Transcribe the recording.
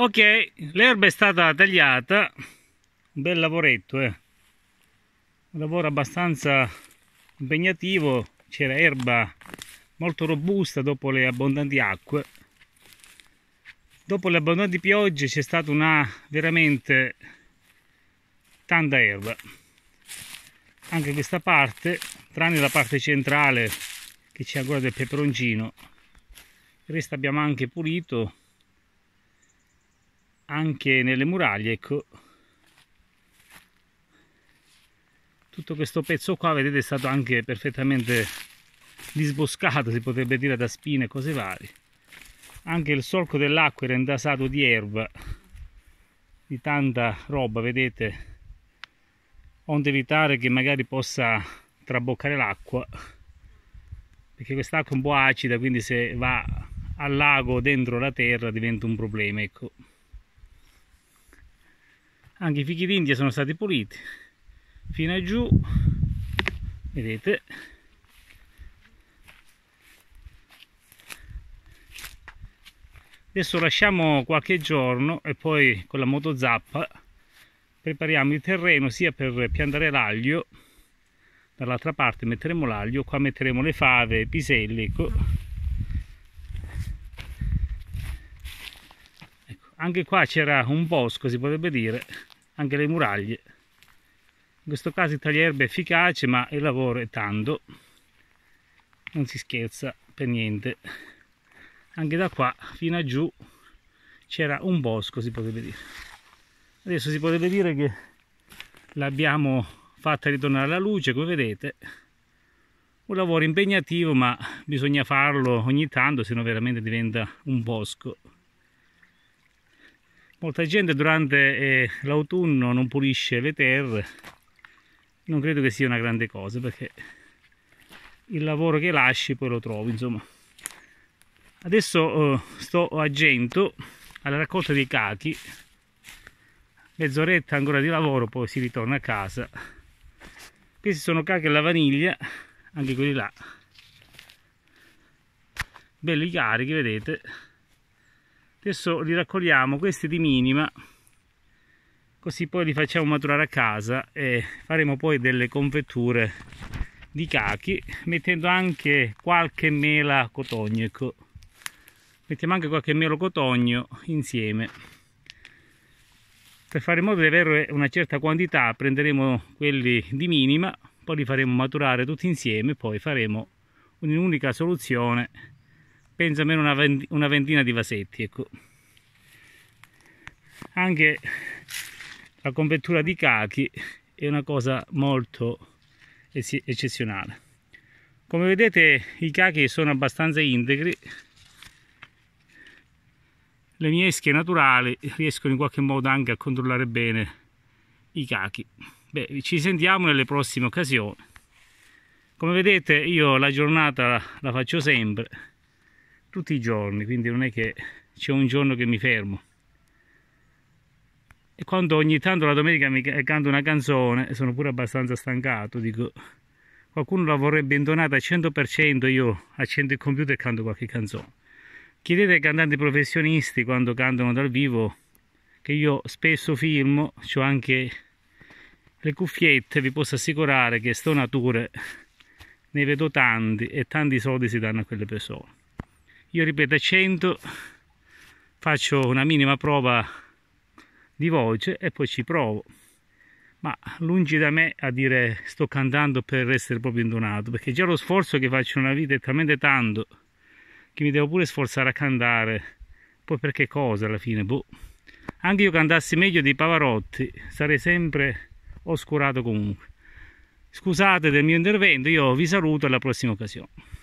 ok l'erba è stata tagliata un bel lavoretto eh. un lavoro abbastanza impegnativo c'era erba molto robusta dopo le abbondanti acque dopo le abbondanti piogge c'è stata una veramente tanta erba anche questa parte tranne la parte centrale che c'è ancora del peperoncino il resto abbiamo anche pulito anche nelle muraglie ecco tutto questo pezzo qua vedete è stato anche perfettamente disboscato si potrebbe dire da spine e cose varie anche il solco dell'acqua era indasato di erba di tanta roba vedete onde evitare che magari possa traboccare l'acqua perché quest'acqua è un po' acida quindi se va al lago dentro la terra diventa un problema ecco anche i fichi d'India sono stati puliti fino a giù vedete adesso lasciamo qualche giorno e poi con la moto zappa prepariamo il terreno sia per piantare l'aglio dall'altra parte metteremo l'aglio qua metteremo le fave, i piselli ecco. ecco. anche qua c'era un bosco si potrebbe dire anche le muraglie in questo caso il taglierba è efficace ma il lavoro è tanto non si scherza per niente anche da qua fino a giù c'era un bosco si potrebbe dire adesso si potrebbe dire che l'abbiamo fatta ritornare alla luce come vedete un lavoro impegnativo ma bisogna farlo ogni tanto se no veramente diventa un bosco molta gente durante eh, l'autunno non pulisce le terre non credo che sia una grande cosa perché il lavoro che lasci poi lo trovi insomma adesso eh, sto a Gento alla raccolta dei cachi mezz'oretta ancora di lavoro poi si ritorna a casa questi sono cachi alla vaniglia anche quelli là belli carichi vedete adesso li raccogliamo questi di minima così poi li facciamo maturare a casa e faremo poi delle confetture di cachi mettendo anche qualche mela cotogneco mettiamo anche qualche melo cotogno insieme per fare in modo di avere una certa quantità prenderemo quelli di minima poi li faremo maturare tutti insieme e poi faremo un'unica soluzione penso almeno una, ventina di vasetti ecco anche la convettura di cachi è una cosa molto eccezionale come vedete i cachi sono abbastanza integri le mie esche naturali riescono in qualche modo anche a controllare bene i cachi Beh, ci sentiamo nelle prossime occasioni come vedete io la giornata la faccio sempre tutti i giorni, quindi non è che c'è un giorno che mi fermo. E quando ogni tanto la domenica mi canto una canzone, sono pure abbastanza stancato, dico qualcuno la vorrebbe intonata al 100%, io accendo il computer e canto qualche canzone. Chiedete ai cantanti professionisti quando cantano dal vivo che io spesso filmo, ho anche le cuffiette, vi posso assicurare che stonature ne vedo tanti e tanti soldi si danno a quelle persone io ripeto a 100 faccio una minima prova di voce e poi ci provo ma lungi da me a dire sto cantando per essere proprio intonato perché già lo sforzo che faccio nella vita è talmente tanto che mi devo pure sforzare a cantare poi perché cosa alla fine boh anche io cantassi meglio di Pavarotti sarei sempre oscurato comunque scusate del mio intervento io vi saluto alla prossima occasione